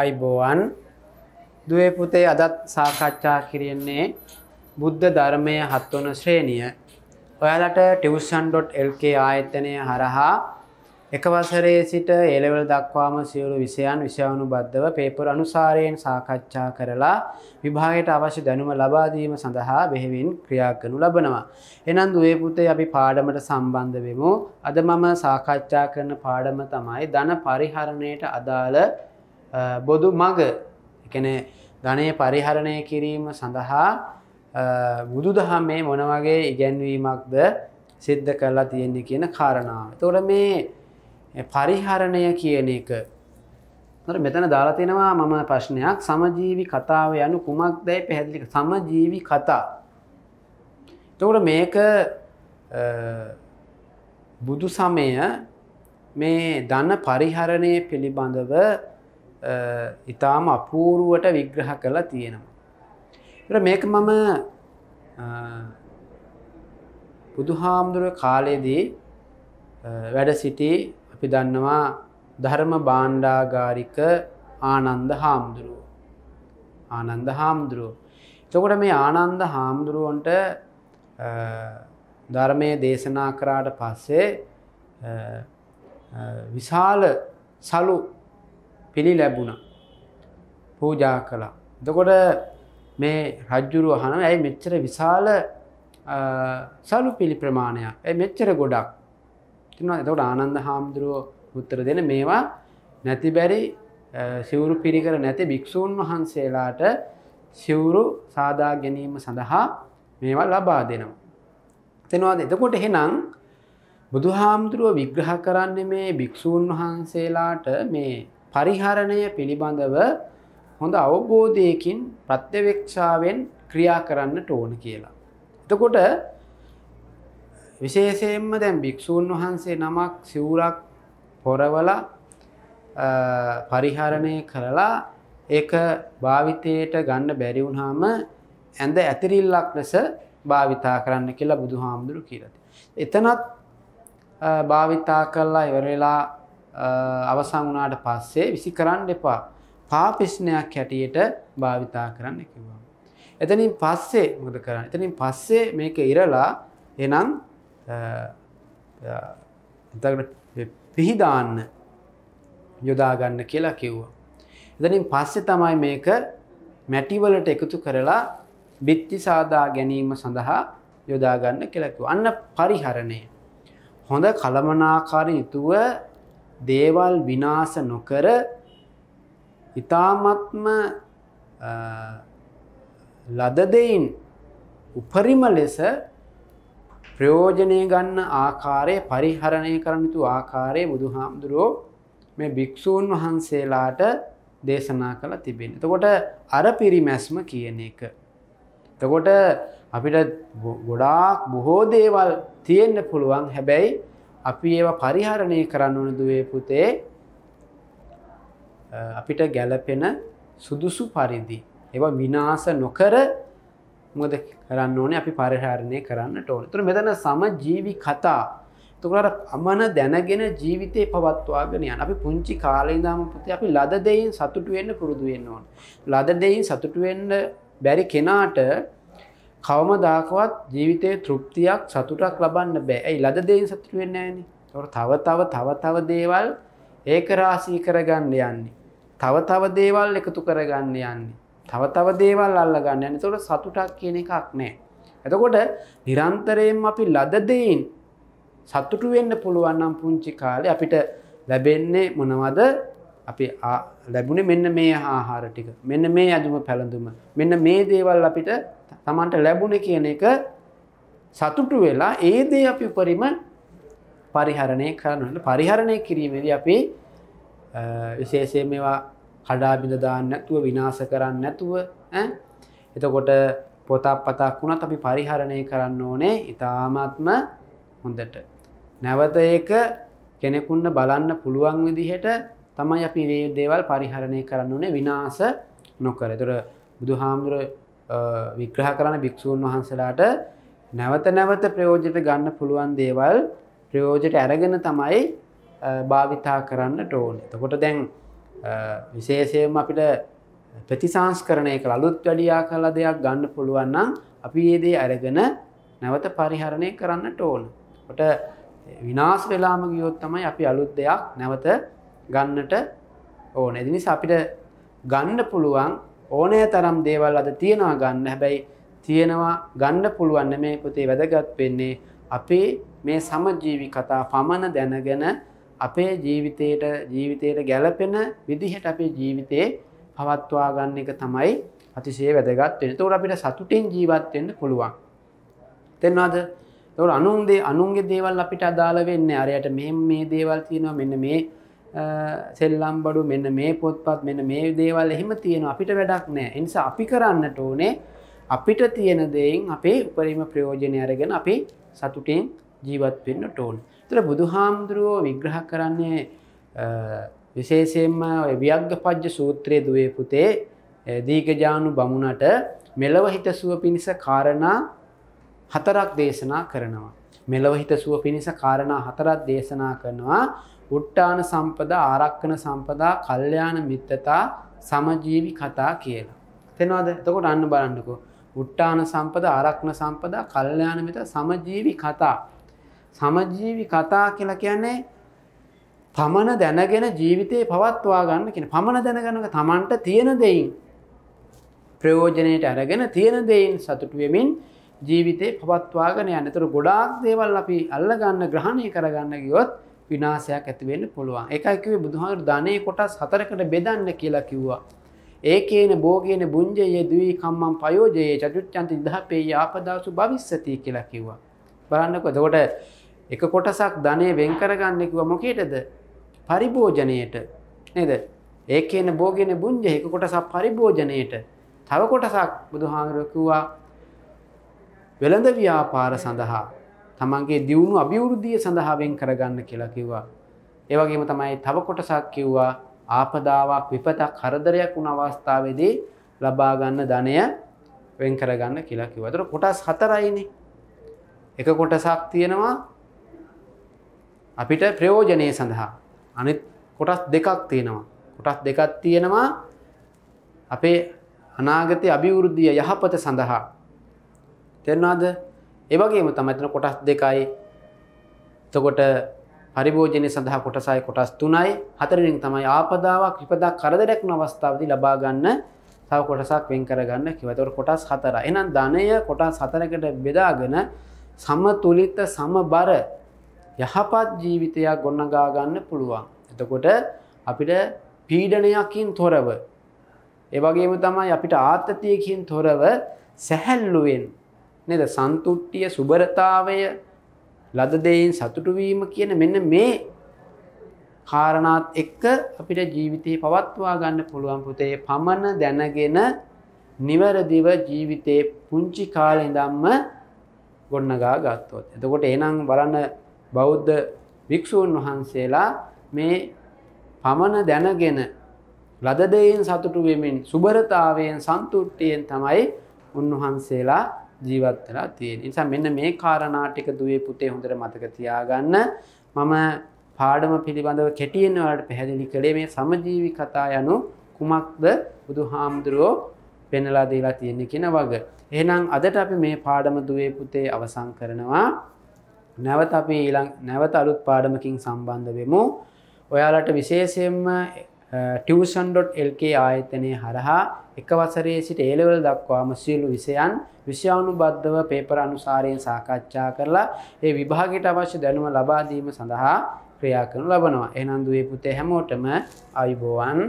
අයිබෝවන් දුවේ පුතේ අදත් සාකච්ඡා කිරෙන්නේ බුද්ධ ධර්මය හත්වන ශ්‍රේණිය ඔයාලට ටිවසන්.lk ආයතනය හරහා එකවසරේ සිට ඒලෙවල් දක්වාම සියලු විසයන් විෂයවනු බද්ධව පේපර අනුසාරයෙන් සාකච්ඡා කරලා විභාගයට අවශ්‍ය දැනුම ලබාදීම සඳහා බෙහෙවින් ක්‍රියාකනු ලබනවා. එනන් දුවේ පුතේ අපි පාඩමට සම්බන්ධ වෙමු. අද මම සාකච්ඡා කරන පාඩම තමයි ධන පරිහරණයට අදාළ බොදු මග එකන ධනය පරිහරණය කිරීම සඳහා බුදු දහම් මේ මොනවගේ ඉගැන්වීමක්ද සිද්ධ කරලා තියෙන්නේ කියන කාරණාව. තොර මේ පරිහරණය කියන එක මෙතන දාලතිනවා මම ප්‍රශ්නයක් සමජීවි කතාව යනු කුමක් දැයි පැහැදිලි සමජීවි කතා. තකට මේක බුදු සමය මේ දන්න පරිහරණය පිළිබඳව ඉතාම අපූරුවට විග්‍රහ කලා තියෙනවා. මේක මම බුදුහාමුදුර කාලයේදී වැඩ සිටි අපි දන්නවා ධර්ම බාණ්ඩාගාරික ආනන්ද හාමුදුරුව ආනන්ද හාමුදුරුව තකොට මේ ආනන්ද හාමුදුරුවන්ට ධර්මය දේශනා කරාට පස්සේ විශාල සලු පිළි ලැබුණ පූජා කළා දකොට මේ රජ්ජුරුව හනම ඇයි මෙච්චර විශාල සලු පිළි ප්‍රමාණයක් ඇ මෙච්චර ගොඩක් තින එතකොට ආනන්ද හාමුදුරුව උත්තර දෙන මේවා නැතිබැරි සිවුරු පිරිකර නැති භික්‍ෂූන් වහන්සේලාට සිවුරු සාදා ගැනීම සඳහා මේවා ලබා දෙනවා. තෙනවාද එතකොට හෙනම් බුදුහාමුදුරුව විග්‍රහ කරන්න මේ භික්‍ෂූන් වහන්සේලාට මේ පරිහරණය පිළිබඳව හොඳ අවබෝධයකින් ප්‍රත්‍යවේක්ෂාවෙන් ක්‍රියා කරන්න ඕන කියලා. එතකොට විශේෂයෙන්ම දැන් භික්‍ෂූන් වහන්සේ නමක් සිවුරක් පොරවල පරිහරණය කරලා ඒක භාවිතයට ගන්න බැරිවුණාම ඇඳ ඇතිරිල්ලක් ලෙස භාවිතා කරන්න කියලා බුදු හාමුදුරු කියලති. එතනත් භාවිතා කල්ලා ඉවරවෙලා අවසං වනාට පස්සේ විසි කරන්න එපා පාපිෂ්ණයක් හැටියට භාවිතා කරන්න එකවා. එතනින් පස්සේ මොද කරන්න එතනින් පස්සේ මේක ඉරලා එනම් පිහිදාන්න යොදාගන්න කියලා කිව්වා. එතනින් පස්සෙ තමයි මේක මැටිවලට එකතු කරලා බිත්ති සාදා ගැනීම සඳහා යොදාගන්න කෙලකු. අන්න පරිහරණය. හොඳ කළමනාකාරී යුතුව දේවල් විනාස නොකර ඉතාමත්ම ලදදයින් උපරිම ලෙස ප්‍රයෝජනය ගන්න ආකාරය පරිහරණය කරනතු ආකාරය බුදු හාමුදුරුවෝ මේ භික්‍ෂූන් වහන්සේලාට දේශනා කළ තිබෙන. තකොට අර පිරිමැස්ම කියන එක. තකොට අපිට ගොඩාක් බොහෝ දේවල් තියෙන්න්න පුළුවන් හැබැයි අපි ඒවා පරිහරණය කරන්න ඕන දුවේ පුතේ අපිට ගැලපෙන සුදුසු පරිදි. ඒවා විනාස නොකර මොද කරන්න ඕනේ අපි පරිහාරණය කරන්න ඕන තුර මෙතන සම ජීවි කතා තුකට අමන දැනගෙන ජීවිතය පවත්වාගෙන යන අපි පුංචි කාලේදාම පුති අපි ලද දෙයින් සතුටුවෙන්න පුරුදුවෙන්න ඕන. ලද දෙයින් සතුටුවෙන්න බැරි කෙනාට කවමදාකවත් ජීවිතයේ තෘප්තියක් සතුටක් ලබන්න බෑ. ඇයි ලද දෙයින් සතුටු වෙන්නේ නැහනේ. ඒතකොට තව තව තව තව දේවල් ඒක රාශී කරගන්න යන්නේ. තව තව දේවල් එකතු කරගන්න යන්නේ. තව තව දේවල් අල්ලගන්න යන්නේ. ඒතකොට සතුටක් කියන එකක් නැහැ. එතකොට නිරන්තරයෙන් අපි ලද දෙයින් සතුටු වෙන්න පුළුවන් නම් පුංචි කාලේ අපිට ලැබෙන්නේ මොනවද අපි ලැබුණේ මෙන්න මේ ආහාර ටික මෙන්න මේ අඳුම පැළඳුම මෙන්න මේ දේවල් අපිට තමන්ට ලැබුණ කියන එක සතුටු වෙලා ඒදේ අපි උපරිම පරිහරණය කරනට පරිහරණය කිරීමේද අපි විශේෂය මේවා කඩාබිඳදාන්න නැතුව විනාස කරන්න නැතුව එතකොට පොතක් පතක් වුණත් අපි පරිහරණය කරන්න ඕනේ ඉතාමත්ම හොඳට නැවත ඒක කෙනෙකුන්න බලන්න පුළුවන් විදිහට තමයි අපි දේවල් පරිහරණය කරන්න ඕනේ විනාස නොකර තුර බුදු හාමුදුරුව විග්‍රහ කරන භික්‍ෂූන් වහන්සලාට නැවත නැවත ප්‍රයෝජිත ගන්න පුළුවන් දේවල් ප්‍රයෝජට ඇරගෙන තමයි භාවිතා කරන්න ටෝන් එතකොට දැන් විශේෂයම අපිට ප්‍රතිසංස්කරණය කළ අලුත් වැඩියා කලා දෙයක් ගන්න පුළුවන්නම් අපි ඒදේ අරගෙන නැවත පරිහරණය කරන්න ටෝන් කොට විනාස් වෙලාම ගියොත් තමයි අපි අලුත් දෙයක් නැවත ගන්නට ඕන එදිනි අපිට ගන්න පුළුවන් ඕනෑ තරම් දේවල් අද තියෙනවා ගන්න හැබැයි තියෙනවා ගන්න පුළුවන්න මේ පුතේ වැදගත් වෙන්නේ අපේ මේ සමජීවි කතා පමණ දැනගෙන අපේ ජීවිතයට ජීවිතයට ගැලපෙන විදිහට අපේ ජීවිතයේ පවත්වා ගන්න එක තමයි අතිසේ වැදගත් වෙන තෝර අපිට සතුටින් ජීවත්වෙන්න පුළුවන් තෙන්වාද තොර අනුන්දේ අනුන්ගේ දේවල් අපිට අදාළ වෙන්න අරයට මෙ මේ දේවල් තියෙනවා මෙන්න මේ සෙල්ලම් බඩු මෙන්න මේ පොත්පත් මෙන්න මේ දේවල් එහෙම තියෙන අපිට වැඩක් නෑ එනිසා අපි කරන්නට ඕනේ අපිට තියෙන දෙයින් අපේ උපරීම ප්‍රයෝජනය අරගෙන අපි සතුටෙන් ජීවත් වෙන්න ටෝන් තුර බුදු හාමුදුරුවෝ විග්‍රහ කරන්නේ විශේෂයෙන්ම ව්‍යග්ග පජ්්‍ය සූත්‍රය දුවේ පුතේ දීගජානු බමුණට මෙලව හිතසුව පිණිස කාරණා හතරක් දේශනා කරනවා. මෙලව හිතසුව පිණිස කාරණා හතරක් දේශනා කරනවා උට්ටාන සම්පදා ආරක්කන සම්පදා කල්්‍යයාන මිත්තතා සමජීවි කතා කියලා. තෙනවාද තකොට අන්න බලන්නකෝ. උට්ටාන සම්පද ආරක්න සම්පදා කල්්‍යයාන මිත සමජීවි කතා. සමජීවි කතා කියලා කියන්නේ තමන දැනගෙන ජීවිතය පවත්වා ගන්න කියෙන පමණ දැනගනක තමන්ට තියෙන දෙයින්. ප්‍රයෝජනයට අරගෙන තියෙන දෙයින් සතුටුවමින් ජීවිතය පවත්වාගෙන යනතුර ගොඩාක් දේවල් අපි අල්ලගන්න ග්‍රහණය කරගන්න ගියොත් විනාසයක් ඇතිවෙන්න පුළුවන් එකයිකිවේ බුදුහාර ධනය කොටස් හතරකට බෙදන්න කියලා කිව්වා. ඒකේන බෝගන බුංජයේ දී කම්මම් පයෝජයේ චතුච්චන්ති දහපේ ආපදාසු භවිස්සති කියලා කිව්වා. බලන්නකො දකොට එක කොටසක් ධනය වෙන්කරගන්නෙකුව මොකේටද පරිභෝජනයට නේද ඒකේන බෝගෙන බුංජ එක කොටසක් පරිභෝජනයට තව කොටසක් බුදුහාමුදුරුවෝ කිව්වා වෙළඳ ව්‍යාපාර සඳහා තමන්ගේ දියුණු අභිවෘද්ධිය සඳහාවෙන් කරගන්න කියලා කිව්වා. ඒවගේම තමයි තව කොටසක් කිව්වා ආපදාවක් විපතක් කරදරයක් වුණ අවස්ථාවේදී ලබාගන්න ධනය වෙන් කරගන්න කියලා කිවතර කොටස් හතරයිනි. එක කොටසක් තියෙනවා අපිට ප්‍රයෝජනය සඳහා අනිත් කොටස් දෙකක් තියෙනවා. කොටස් දෙකක් තියෙනවා අපේ අනාගතය අභිවෘද්ධිය යහපත සඳහා. තෙරවාද ඒවගේම තමතන කොටස් දෙකයි තකොට පරිභෝජනය සඳහා කොටසයි කොටස් තුනයි හතරින් තමයි ආපදාවක් විපදා කරදරයක් නවස්ථාවදී ලබාගන්න තව කොටසක් වෙන් කරගන්න කිවතවට කොටස් හතර එනම් ධනය කොටස් හතරකට බෙදාගෙන සමතුලිත සමබර යහපත් ජීවිතයක් ගොන්නගාගන්න පුළුවන්. එතකොට අපිට පීඩනයකින් තොරව. ඒවගේම තමයි අපිට ආතතියකින් තොරව සැහැල්ලුවෙන් නේද සන්තුට්ටිය සුබරතාවය ලද දෙයින් සතුටු වීම කියන මෙන්න මේ කාරණාත් එක්ක අපිට ජීවිතේ පවත්වා ගන්න පුළුවන් පුතේ පමණ දැනගෙන නිවැරදිව ජීවිතේ පුංචි කාලේ ඉඳන්ම ගොඩනගා ගත්තොත්. එතකොට එහෙනම් බලන්න බෞද්ධ වික්ෂූන් වහන්සේලා මේ පමණ දැනගෙන ලද දෙයින් සතුටු වෙමින් සුබරතාවයෙන් සන්තුෂ්ටියෙන් තමයි උන්වහන්සේලා ජීවත් වෙලා තියෙන නිසා මෙන්න මේ කාරණාටික දුවේ පුතේ හොඳට මතක තියාගන්න මම පාඩම පිළිබඳව කෙටියෙන් ඔයාලට පැහැදිලි කළේ මේ සමජීවි කතා යනු කුමක්ද බුදුහාමුදුරෝ පෙන්ලා දීලා තියෙන්නේ කියන වග. එහෙනම් අදට අපි මේ පාඩම දුවේ පුතේ අවසන් කරනවා. නැවත අපි ඊළඟ නැවත අලුත් පාඩමකින් සම්බන්ධ වෙමු. ඔයාලට විශේෂයෙන්ම ටියවසන්.lk ආයතනය හරහා එක වසරේ සිට ඒලවල් දක්වාම සියලු විසයන් විශ්‍යාවනු බද්ධව පේපර අනුසාරයෙන් සාකච්ඡා කරලා ඒ විභාගට අවශ්‍ය දැනුම ලබාදීම සඳහා ක්‍රියා කරනු ලබනවා එනන්දුවේ පුතේ හැමෝටම අයිබෝවන්